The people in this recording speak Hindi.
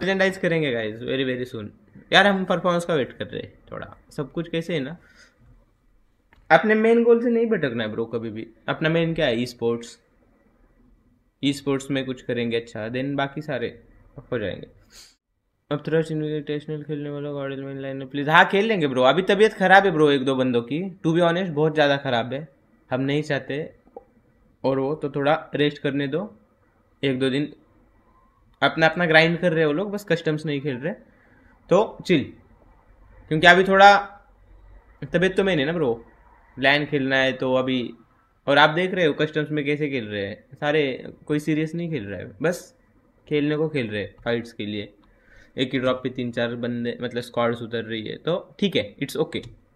लेजेंडाइज करेंगे गाइज वेरी वेरी सुन यार हम परफॉर्मेंस का वेट कर रहे हैं थोड़ा सब कुछ कैसे है ना अपने मेन गोल से नहीं भटकना है ब्रो कभी भी अपना मेन क्या है ई स्पोर्ट्स ई स्पोर्ट्स में कुछ करेंगे अच्छा देन बाकी सारे हो जाएंगे अब थोड़ा इन्विटेशनल खेलने वाला गॉडल मेन लाइन में प्लीज़ हाँ खेल लेंगे ब्रो अभी तबीयत खराब है ब्रो एक दो बंदों की टू बी ऑनेस्ट बहुत ज़्यादा खराब है हम नहीं चाहते और वो तो थोड़ा रेस्ट करने दो एक दो दिन अपना अपना ग्राइंड कर रहे हो लोग बस कस्टम्स नहीं खेल रहे तो चिल क्योंकि अभी थोड़ा तबीयत तो मैंने ना ब्रो लैन खेलना है तो अभी और आप देख रहे हो कस्टम्स में कैसे खेल रहे हैं सारे कोई सीरियस नहीं खेल रहा है बस खेलने को खेल रहे हैं फाइट्स के लिए एक ही ड्रॉप पे तीन चार बंदे मतलब स्क्वाड्स उतर रही है तो ठीक है इट्स ओके okay.